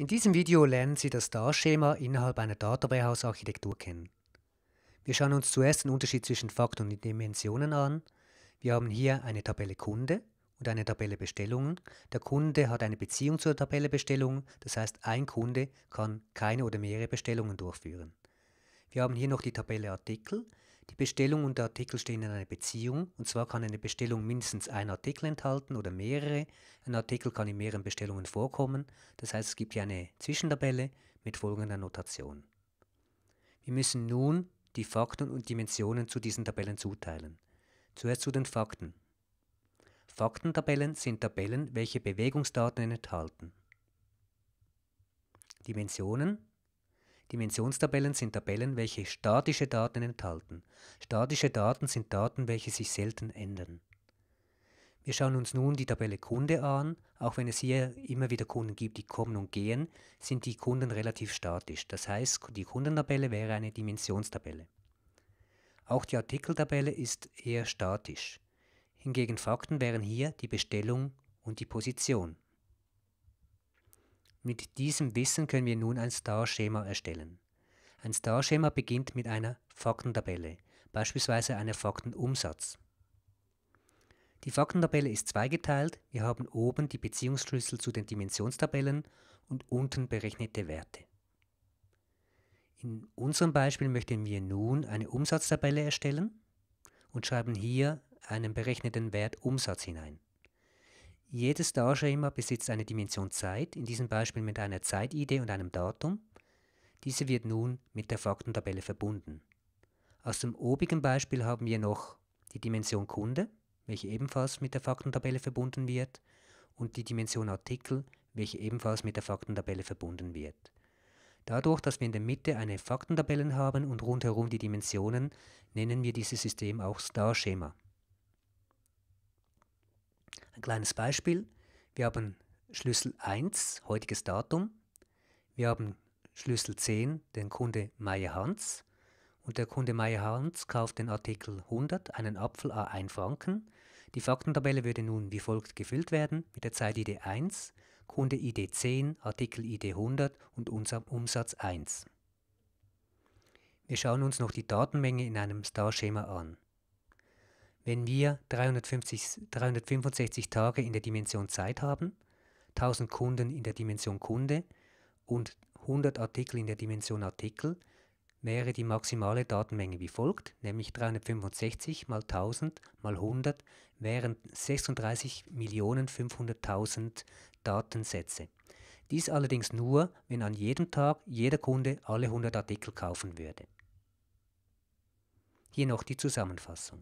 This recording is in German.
In diesem Video lernen Sie das Star-Schema innerhalb einer Data Warehouse-Architektur kennen. Wir schauen uns zuerst den Unterschied zwischen Faktoren und Dimensionen an. Wir haben hier eine Tabelle Kunde und eine Tabelle Bestellungen. Der Kunde hat eine Beziehung zur Tabelle Bestellungen, das heißt ein Kunde kann keine oder mehrere Bestellungen durchführen. Wir haben hier noch die Tabelle Artikel, die Bestellung und der Artikel stehen in einer Beziehung, und zwar kann eine Bestellung mindestens einen Artikel enthalten oder mehrere. Ein Artikel kann in mehreren Bestellungen vorkommen, das heißt es gibt hier eine Zwischentabelle mit folgender Notation. Wir müssen nun die Fakten und Dimensionen zu diesen Tabellen zuteilen. Zuerst zu den Fakten. Faktentabellen sind Tabellen, welche Bewegungsdaten enthalten. Dimensionen Dimensionstabellen sind Tabellen, welche statische Daten enthalten. Statische Daten sind Daten, welche sich selten ändern. Wir schauen uns nun die Tabelle Kunde an. Auch wenn es hier immer wieder Kunden gibt, die kommen und gehen, sind die Kunden relativ statisch. Das heißt, die Kundentabelle wäre eine Dimensionstabelle. Auch die Artikeltabelle ist eher statisch. Hingegen Fakten wären hier die Bestellung und die Position. Mit diesem Wissen können wir nun ein Star-Schema erstellen. Ein Star-Schema beginnt mit einer Faktentabelle, beispielsweise einer Faktenumsatz. Die Faktentabelle ist zweigeteilt. Wir haben oben die Beziehungsschlüssel zu den Dimensionstabellen und unten berechnete Werte. In unserem Beispiel möchten wir nun eine Umsatztabelle erstellen und schreiben hier einen berechneten Wert Umsatz hinein. Jedes Darschema besitzt eine Dimension Zeit, in diesem Beispiel mit einer Zeitidee und einem Datum. Diese wird nun mit der Faktentabelle verbunden. Aus dem obigen Beispiel haben wir noch die Dimension Kunde, welche ebenfalls mit der Faktentabelle verbunden wird, und die Dimension Artikel, welche ebenfalls mit der Faktentabelle verbunden wird. Dadurch, dass wir in der Mitte eine Faktentabelle haben und rundherum die Dimensionen, nennen wir dieses System auch Star-Schema. Ein kleines Beispiel. Wir haben Schlüssel 1, heutiges Datum. Wir haben Schlüssel 10, den Kunde Meier Hans. Und der Kunde Meier Hans kauft den Artikel 100, einen Apfel a 1 Franken. Die Faktentabelle würde nun wie folgt gefüllt werden mit der Zeilide 1, Kunde ID 10, Artikel ID 100 und unserem Umsatz 1. Wir schauen uns noch die Datenmenge in einem Star-Schema an. Wenn wir 350, 365 Tage in der Dimension Zeit haben, 1000 Kunden in der Dimension Kunde und 100 Artikel in der Dimension Artikel, wäre die maximale Datenmenge wie folgt, nämlich 365 mal 1000 mal 100 wären 36.500.000 Datensätze. Dies allerdings nur, wenn an jedem Tag jeder Kunde alle 100 Artikel kaufen würde. Hier noch die Zusammenfassung.